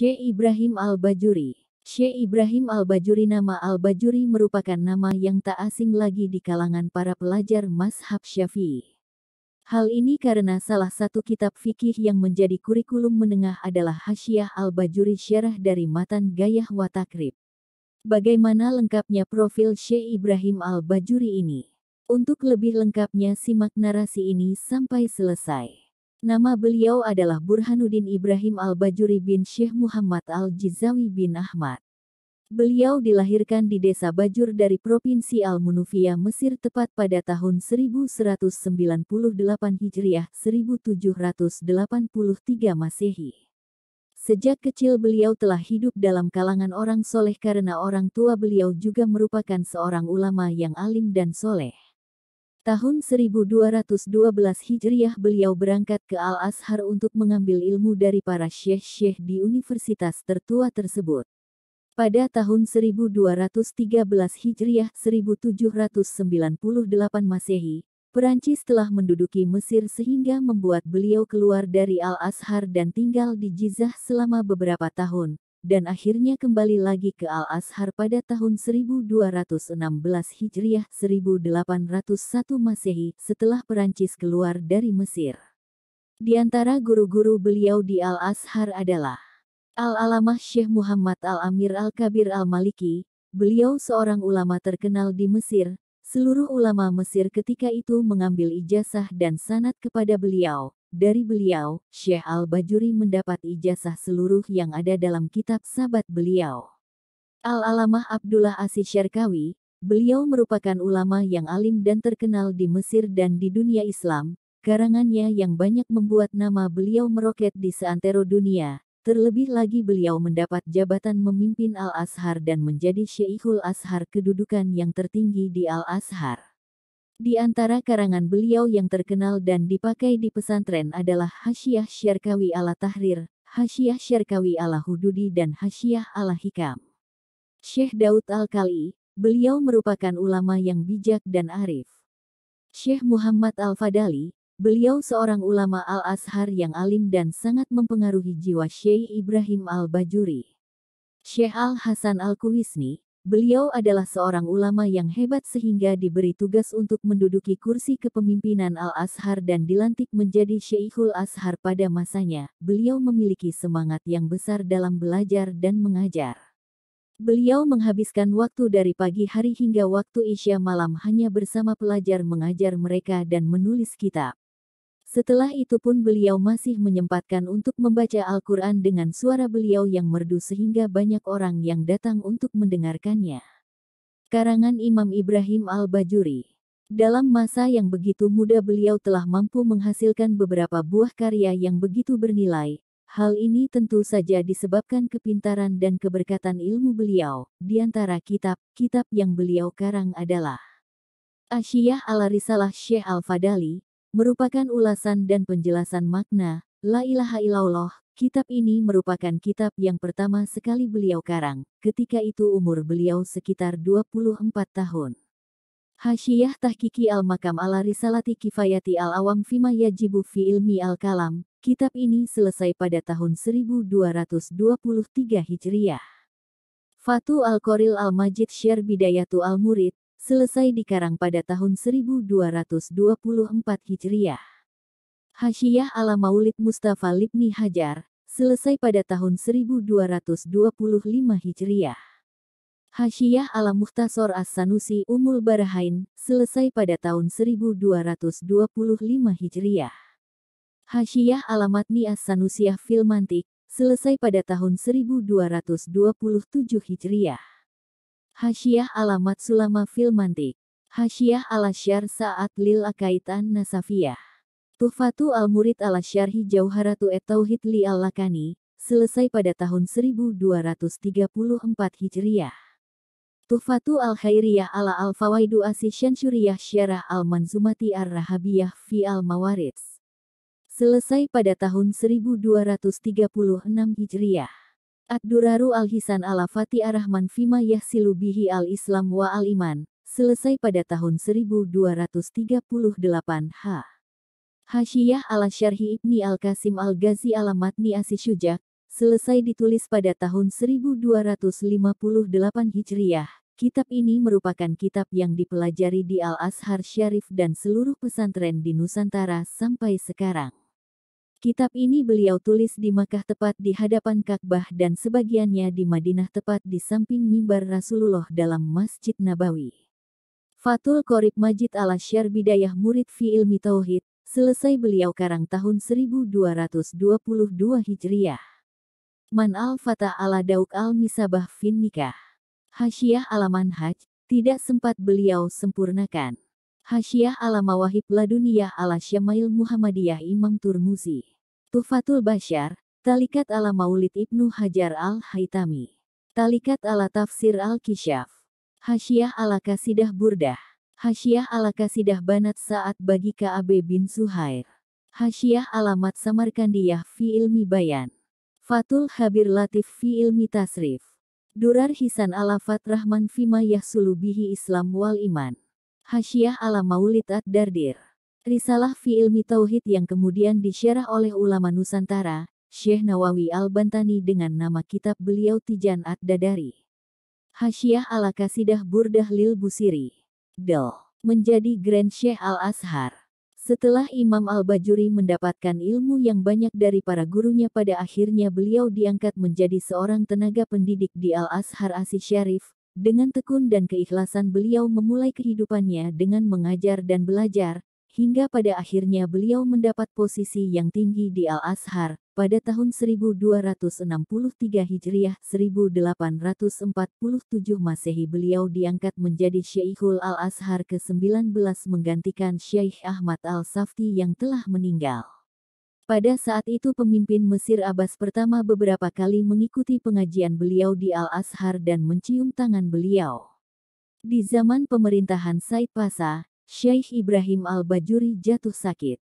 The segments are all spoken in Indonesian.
Syekh Ibrahim Al-Bajuri Syekh Ibrahim Al-Bajuri Nama Al-Bajuri merupakan nama yang tak asing lagi di kalangan para pelajar Mazhab Syafi'i. Hal ini karena salah satu kitab fikih yang menjadi kurikulum menengah adalah Hasyiah Al-Bajuri Syarah dari Matan Gayah Watakrib. Bagaimana lengkapnya profil Syekh Ibrahim Al-Bajuri ini? Untuk lebih lengkapnya simak narasi ini sampai selesai. Nama beliau adalah Burhanuddin Ibrahim Al-Bajuri bin Syekh Muhammad Al-Jizawi bin Ahmad. Beliau dilahirkan di desa Bajur dari Provinsi Al-Munufia Mesir tepat pada tahun 1198 Hijriah 1783 Masehi. Sejak kecil beliau telah hidup dalam kalangan orang soleh karena orang tua beliau juga merupakan seorang ulama yang alim dan soleh. Tahun 1212 Hijriah beliau berangkat ke Al-Azhar untuk mengambil ilmu dari para syekh-syekh di universitas tertua tersebut. Pada tahun 1213 Hijriah 1798 Masehi, Perancis telah menduduki Mesir sehingga membuat beliau keluar dari Al-Azhar dan tinggal di Jizah selama beberapa tahun, dan akhirnya kembali lagi ke Al-Azhar pada tahun 1216 Hijriah 1801 Masehi setelah Perancis keluar dari Mesir. Di antara guru-guru beliau di Al-Azhar adalah Al-Alamah Syekh Muhammad Al-Amir Al-Kabir Al-Maliki, beliau seorang ulama terkenal di Mesir, seluruh ulama Mesir ketika itu mengambil ijazah dan sanat kepada beliau, dari beliau, Syekh Al-Bajuri mendapat ijazah seluruh yang ada dalam kitab sahabat beliau. Al-Alamah Abdullah Asy Syarkawi, beliau merupakan ulama yang alim dan terkenal di Mesir dan di dunia Islam, karangannya yang banyak membuat nama beliau meroket di seantero dunia, Terlebih lagi beliau mendapat jabatan memimpin Al-Azhar dan menjadi Syekhul Azhar kedudukan yang tertinggi di Al-Azhar. Di antara karangan beliau yang terkenal dan dipakai di pesantren adalah Hasyiah Syarkawi ala Tahrir, Hasyiah Syarkawi ala Hududi dan Hasyiah ala Hikam. Syekh Daud Al-Kali, beliau merupakan ulama yang bijak dan arif. Syekh Muhammad Al-Fadali, beliau seorang ulama Al-Azhar yang alim dan sangat mempengaruhi jiwa Syekh Ibrahim Al-Bajuri. Syekh Al-Hasan Al-Kuwisni, Beliau adalah seorang ulama yang hebat sehingga diberi tugas untuk menduduki kursi kepemimpinan Al-Azhar dan dilantik menjadi Syekhul Azhar pada masanya. Beliau memiliki semangat yang besar dalam belajar dan mengajar. Beliau menghabiskan waktu dari pagi hari hingga waktu Isya malam hanya bersama pelajar mengajar mereka dan menulis kitab. Setelah itu pun beliau masih menyempatkan untuk membaca Al-Quran dengan suara beliau yang merdu sehingga banyak orang yang datang untuk mendengarkannya. Karangan Imam Ibrahim Al-Bajuri dalam masa yang begitu muda beliau telah mampu menghasilkan beberapa buah karya yang begitu bernilai. Hal ini tentu saja disebabkan kepintaran dan keberkatan ilmu beliau. Di antara kitab-kitab yang beliau karang adalah Asyiyah al Risalah Syekh Al-Fadali, merupakan ulasan dan penjelasan makna La ilaha illallah. Kitab ini merupakan kitab yang pertama sekali beliau karang, ketika itu umur beliau sekitar 24 tahun. Hasyiah Tahkiki Al-Makam ala Risalati Kifayati Al-Awam Fima Yajibu Fi Ilmi Al-Kalam, kitab ini selesai pada tahun 1223 Hijriah. Fatu al qoril Al-Majid syar Bidayatu Al-Murid, selesai dikarang pada tahun 1224 Hijriah. Hasyiah ala Maulid Mustafa Libni Hajar, selesai pada tahun 1225 Hijriah. Hasyiah ala Muhtasor As-Sanusi Umul Barahain, selesai pada tahun 1225 Hijriah. Hasyiah ala Matni As-Sanusiyah Filmantik, selesai pada tahun 1227 Hijriah. Hasyiah Alamat Sulama Filmantik Hasyiah ala syar saat lil akaitan nasafiyah Tufatu al-Murid ala syarhi Jauharatu et-Tauhid li al-Lakani, selesai pada tahun 1234 Hijriah. Tufatu al-Khairiyah ala al-Fawaidu Asisyansyuriyah Syarah al-Manzumati ar-Rahabiyah fi al-Mawaris. Selesai pada tahun 1236 Hijriah. Ad-Duraru Al-Hisan Al-Fati Ar-Rahman Fima Yahsilu Bihi Al-Islam wa Al-Iman, selesai pada tahun 1238 H. Hasyiah ala Syarhi Ibni Al-Qasim Al-Ghazi ala Matni Asisyujak, selesai ditulis pada tahun 1258 Hijriah. Kitab ini merupakan kitab yang dipelajari di Al-Azhar Syarif dan seluruh pesantren di Nusantara sampai sekarang. Kitab ini beliau tulis di Makkah tepat di hadapan Ka'bah dan sebagiannya di Madinah tepat di samping mimbar Rasulullah dalam Masjid Nabawi. Fatul Qorib Majid ala Syar Bidayah Murid Fi Ilmi Tauhid, selesai beliau karang tahun 1222 Hijriah. Man al Fata ala Dauk al-Misabah fin Nikah. Hasyiah alaman haj, tidak sempat beliau sempurnakan. Hasyiah ala Mawahib Laduniyah ala Syamail Muhammadiyah Imam Turmuzi. Tufatul Bashar, Talikat ala Maulid Ibnu Hajar al Haytami, Talikat ala Tafsir al-Kishaf. Hasyiah ala Kasidah Burdah. Hasyiah ala Kasidah Banat Saat bagi Ka'ab bin Suhair. Hasyiah alamat Samarkandiyah fi ilmi bayan. Fatul Habir Latif fi ilmi tasrif. Durar Hisan ala Fatrahman fima yahsulu bihi Islam wal iman. Hasyiah ala Maulid Ad-Dardir. Risalah fi ilmi tauhid yang kemudian disyarah oleh ulama Nusantara, Syekh Nawawi Al-Bantani dengan nama kitab beliau Tijan Ad-Dadari. Hasyiah ala Kasidah Burdah Lil Busiri. Del. Menjadi Grand Syekh Al-Azhar. Setelah Imam Al-Bajuri mendapatkan ilmu yang banyak dari para gurunya pada akhirnya beliau diangkat menjadi seorang tenaga pendidik di Al-Azhar Asy Syarif, dengan tekun dan keikhlasan beliau memulai kehidupannya dengan mengajar dan belajar, hingga pada akhirnya beliau mendapat posisi yang tinggi di Al-Azhar pada tahun 1263 Hijriah 1847 Masehi beliau diangkat menjadi Syekhul Al-Azhar ke-19 menggantikan Syaikh Ahmad Al-Safti yang telah meninggal. Pada saat itu pemimpin Mesir Abbas pertama beberapa kali mengikuti pengajian beliau di Al-Azhar dan mencium tangan beliau. Di zaman pemerintahan Said Pasha, Syekh Ibrahim Al-Bajuri jatuh sakit.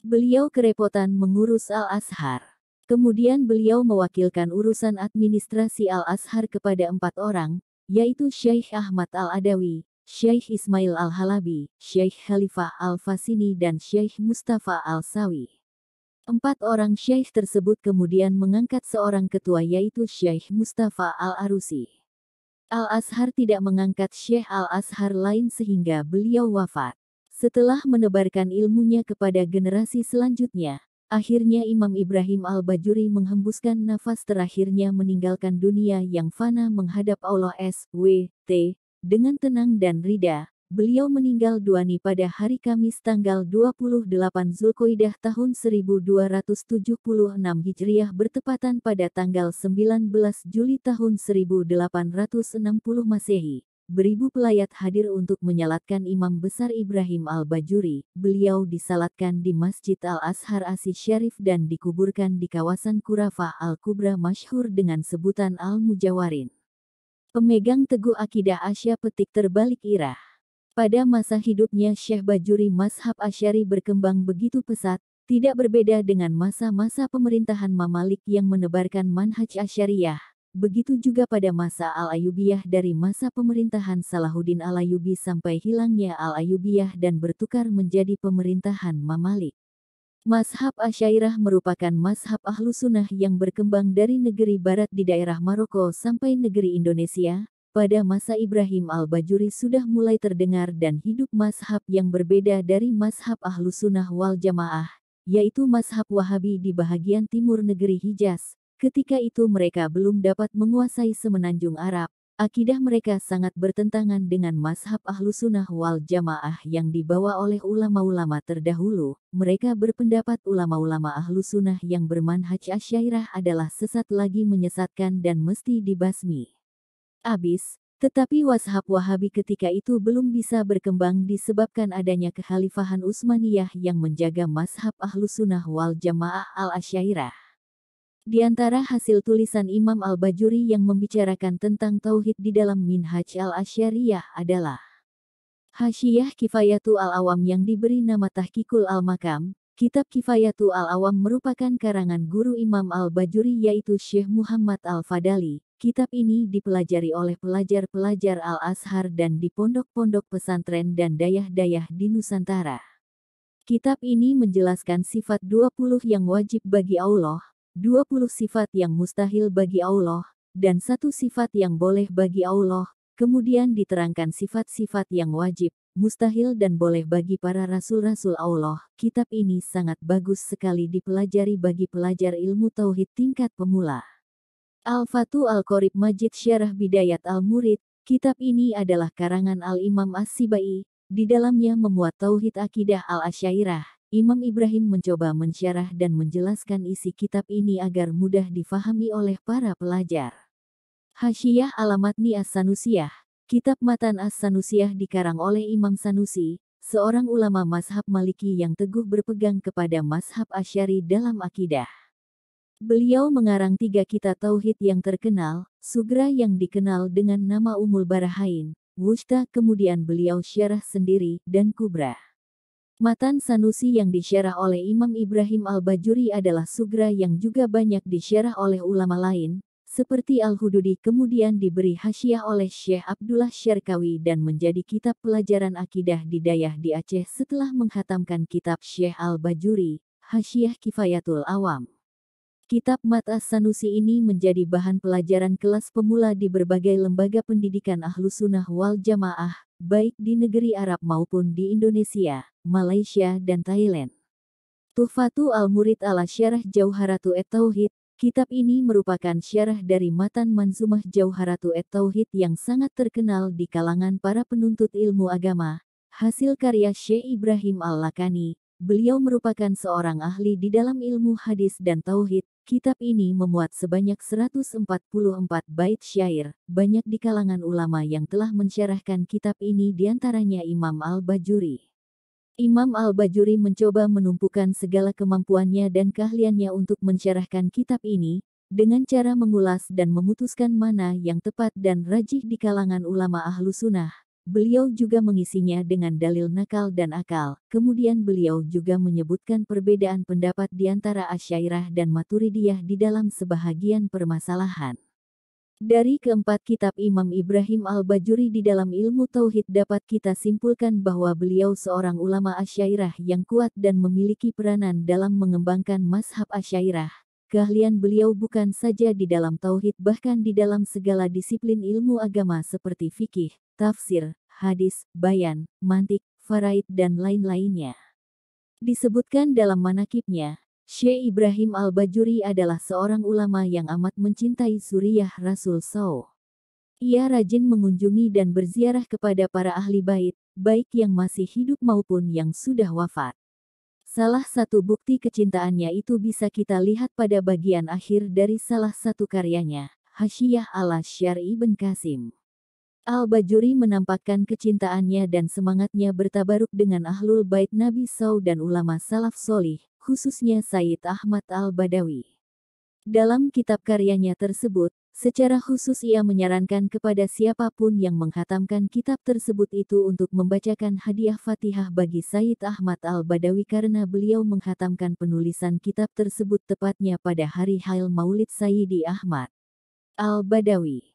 Beliau kerepotan mengurus Al-Azhar. Kemudian beliau mewakilkan urusan administrasi Al-Azhar kepada empat orang, yaitu Syekh Ahmad Al-Adawi, Syekh Ismail Al-Halabi, Syekh Khalifah Al-Fasini dan Syekh Mustafa Al-Sawi. Empat orang syaikh tersebut kemudian mengangkat seorang ketua yaitu Syaikh Mustafa Al-Arusi. Al-Azhar tidak mengangkat Syekh Al-Azhar lain sehingga beliau wafat. Setelah menebarkan ilmunya kepada generasi selanjutnya, akhirnya Imam Ibrahim Al-Bajuri menghembuskan nafas terakhirnya meninggalkan dunia yang fana menghadap Allah SWT dengan tenang dan rida, beliau meninggal Duani pada hari Kamis tanggal 28 Zulkoidah tahun 1276 Hijriah bertepatan pada tanggal 19 Juli tahun 1860 Masehi. Beribu pelayat hadir untuk menyalatkan Imam Besar Ibrahim Al-Bajuri. Beliau disalatkan di Masjid al Ashar Asis Syarif dan dikuburkan di kawasan Kurafah Al-Kubra masyhur dengan sebutan Al-Mujawarin. Pemegang teguh akidah Asia petik terbalik irah. Pada masa hidupnya Syekh Bajuri Mashab Asyari berkembang begitu pesat, tidak berbeda dengan masa-masa pemerintahan Mamalik yang menebarkan manhaj Asyariyah. Begitu juga pada masa Al-Ayubiyah dari masa pemerintahan Salahuddin Al-Ayubi sampai hilangnya Al-Ayubiyah dan bertukar menjadi pemerintahan Mamalik. Mashab Asyairah merupakan mashab ahlu sunnah yang berkembang dari negeri barat di daerah Maroko sampai negeri Indonesia, pada masa Ibrahim al-Bajuri sudah mulai terdengar dan hidup mashab yang berbeda dari mashab ahlu sunnah wal jamaah, yaitu mashab wahabi di bahagian timur negeri Hijaz. Ketika itu mereka belum dapat menguasai semenanjung Arab. Akidah mereka sangat bertentangan dengan mashab ahlu sunnah wal jamaah yang dibawa oleh ulama-ulama terdahulu. Mereka berpendapat ulama-ulama ahlu sunnah yang bermanhaj asyairah adalah sesat lagi menyesatkan dan mesti dibasmi abis, tetapi Washab Wahabi ketika itu belum bisa berkembang disebabkan adanya kekhalifahan Utsmaniyah yang menjaga mashab ahlus sunnah wal Jamaah al-Asyairah. Di antara hasil tulisan Imam Al-Bajuri yang membicarakan tentang tauhid di dalam Minhaj al-Asyariyah adalah Hasyiah Kifayatu Al-Awam yang diberi nama Tahkikul Al-Makam, Kitab kifayatul Al-Awam merupakan karangan guru Imam Al-Bajuri yaitu Syekh Muhammad Al-Fadali, Kitab ini dipelajari oleh pelajar-pelajar Al-Azhar dan di pondok-pondok pesantren dan dayah-dayah di Nusantara. Kitab ini menjelaskan sifat 20 yang wajib bagi Allah, 20 sifat yang mustahil bagi Allah, dan satu sifat yang boleh bagi Allah, kemudian diterangkan sifat-sifat yang wajib, mustahil dan boleh bagi para rasul-rasul Allah. Kitab ini sangat bagus sekali dipelajari bagi pelajar ilmu tauhid tingkat pemula. Al-Fatu Al-Qorib Majid Syarah Bidayat Al-Murid, kitab ini adalah karangan Al-Imam As-Sibai, di dalamnya memuat Tauhid Akidah Al-Asyairah. Imam Ibrahim mencoba mensyarah dan menjelaskan isi kitab ini agar mudah difahami oleh para pelajar. Hasyiah Alamatni As-Sanusiyah Kitab Matan As-Sanusiyah dikarang oleh Imam Sanusi, seorang ulama mazhab maliki yang teguh berpegang kepada mazhab asyari dalam akidah. Beliau mengarang tiga kitab tauhid yang terkenal, Sugra yang dikenal dengan nama Umul Barahain, Wusta kemudian beliau syarah sendiri, dan Kubra. Matan Sanusi yang disyarah oleh Imam Ibrahim Al-Bajuri adalah Sugra yang juga banyak disyarah oleh ulama lain, seperti Al-Hududi kemudian diberi hasiah oleh Syekh Abdullah Syarkawi dan menjadi kitab pelajaran akidah di Dayah di Aceh setelah menghatamkan kitab Syekh Al-Bajuri, Hasiah Kifayatul Awam. Kitab Mat sanusi ini menjadi bahan pelajaran kelas pemula di berbagai lembaga pendidikan Ahlu Sunnah wal Jamaah, baik di negeri Arab maupun di Indonesia, Malaysia, dan Thailand. Tufatul Al-Murid ala Syarah Jauharatu Et-Tauhid, kitab ini merupakan syarah dari matan Manzumah Jauharatu Et-Tauhid yang sangat terkenal di kalangan para penuntut ilmu agama, hasil karya Syekh Ibrahim Al-Lakani, Beliau merupakan seorang ahli di dalam ilmu hadis dan tauhid, Kitab ini memuat sebanyak 144 bait syair, banyak di kalangan ulama yang telah mensyarahkan kitab ini diantaranya Imam Al-Bajuri. Imam Al-Bajuri mencoba menumpukan segala kemampuannya dan keahliannya untuk mensyarahkan kitab ini, dengan cara mengulas dan memutuskan mana yang tepat dan rajih di kalangan ulama ahlu sunnah. Beliau juga mengisinya dengan dalil nakal dan akal. Kemudian beliau juga menyebutkan perbedaan pendapat di antara Asyairah dan Maturidiyah di dalam sebahagian permasalahan. Dari keempat kitab Imam Ibrahim Al-Bajuri di dalam ilmu Tauhid dapat kita simpulkan bahwa beliau seorang ulama Asyairah yang kuat dan memiliki peranan dalam mengembangkan mashab Asyairah Keahlian beliau bukan saja di dalam tauhid bahkan di dalam segala disiplin ilmu agama seperti fikih, tafsir, hadis, bayan, mantik, faraid dan lain-lainnya. Disebutkan dalam manakibnya, Syekh Ibrahim Al-Bajuri adalah seorang ulama yang amat mencintai Suriah Rasul Saw. Ia rajin mengunjungi dan berziarah kepada para ahli bait, baik yang masih hidup maupun yang sudah wafat. Salah satu bukti kecintaannya itu bisa kita lihat pada bagian akhir dari salah satu karyanya, Hasyiah ala Syari Ibn Kasim. Al-Bajuri menampakkan kecintaannya dan semangatnya bertabaruk dengan Ahlul Bait Nabi Saw dan ulama salaf solih, khususnya Said Ahmad Al-Badawi. Dalam kitab karyanya tersebut, Secara khusus ia menyarankan kepada siapapun yang menghatamkan kitab tersebut itu untuk membacakan hadiah fatihah bagi Said Ahmad Al-Badawi karena beliau menghatamkan penulisan kitab tersebut tepatnya pada hari Hail Maulid Sayyidi Ahmad Al-Badawi.